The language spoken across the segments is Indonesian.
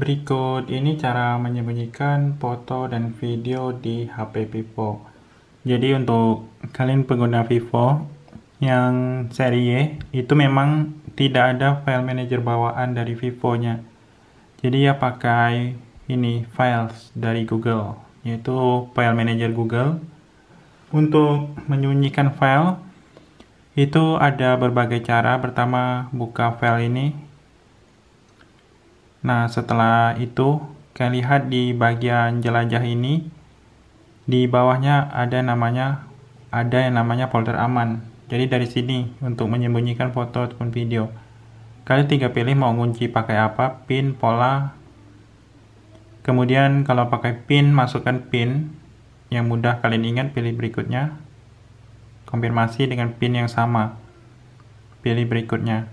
Berikut ini cara menyembunyikan foto dan video di HP Vivo. Jadi untuk kalian pengguna Vivo yang seri E itu memang tidak ada file manager bawaan dari Vivo-nya. Jadi ya pakai ini files dari Google, yaitu file manager Google. Untuk menyembunyikan file itu ada berbagai cara. Pertama buka file ini Nah, setelah itu, kalian lihat di bagian jelajah ini, di bawahnya ada namanya ada yang namanya folder aman. Jadi dari sini untuk menyembunyikan foto ataupun video. Kalian tinggal pilih mau kunci pakai apa, pin, pola. Kemudian kalau pakai pin, masukkan pin yang mudah kalian ingat, pilih berikutnya. Konfirmasi dengan pin yang sama. Pilih berikutnya.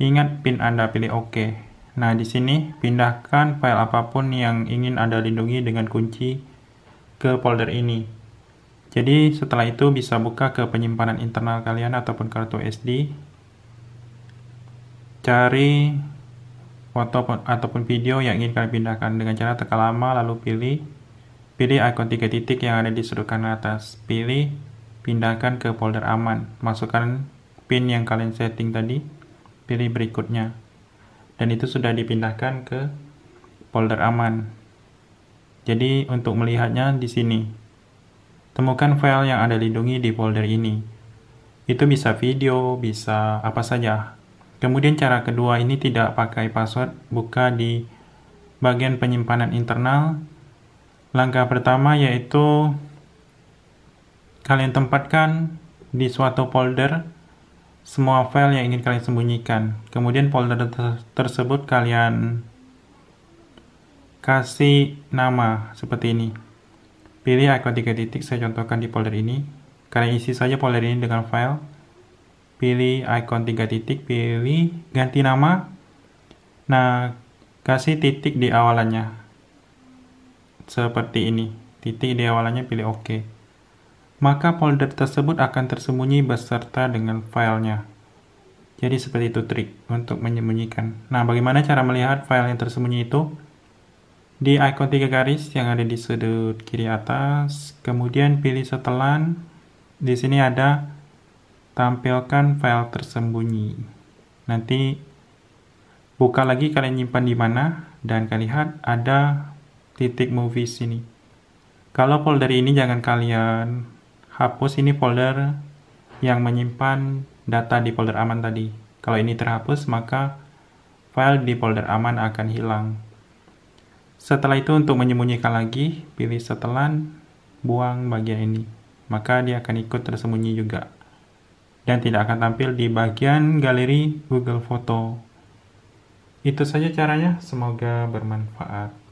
Ingat pin Anda, pilih OK. Nah, di sini pindahkan file apapun yang ingin Anda lindungi dengan kunci ke folder ini. Jadi, setelah itu bisa buka ke penyimpanan internal kalian ataupun kartu SD. Cari foto ataupun video yang ingin kalian pindahkan dengan cara tekan lama lalu pilih pilih icon tiga titik yang ada di sudut kanan atas pilih pindahkan ke folder aman masukkan pin yang kalian setting tadi pilih berikutnya dan itu sudah dipindahkan ke folder aman. Jadi untuk melihatnya di sini. Temukan file yang Anda lindungi di folder ini. Itu bisa video, bisa apa saja. Kemudian cara kedua ini tidak pakai password, buka di bagian penyimpanan internal. Langkah pertama yaitu kalian tempatkan di suatu folder semua file yang ingin kalian sembunyikan. Kemudian folder tersebut kalian kasih nama seperti ini. Pilih icon tiga titik, saya contohkan di folder ini. Kalian isi saja folder ini dengan file. Pilih icon tiga titik, pilih ganti nama. Nah, kasih titik di awalannya. Seperti ini. Titik di awalannya pilih oke. OK maka folder tersebut akan tersembunyi beserta dengan filenya. Jadi seperti itu trik untuk menyembunyikan. Nah, bagaimana cara melihat file yang tersembunyi itu? Di icon tiga garis yang ada di sudut kiri atas, kemudian pilih setelan. Di sini ada tampilkan file tersembunyi. Nanti buka lagi kalian nyimpan di mana dan kalian lihat ada titik movie sini. Kalau folder ini jangan kalian hapus ini folder yang menyimpan data di folder aman tadi. Kalau ini terhapus, maka file di folder aman akan hilang. Setelah itu untuk menyembunyikan lagi, pilih setelan, buang bagian ini. Maka dia akan ikut tersembunyi juga. Dan tidak akan tampil di bagian galeri Google Foto. Itu saja caranya, semoga bermanfaat.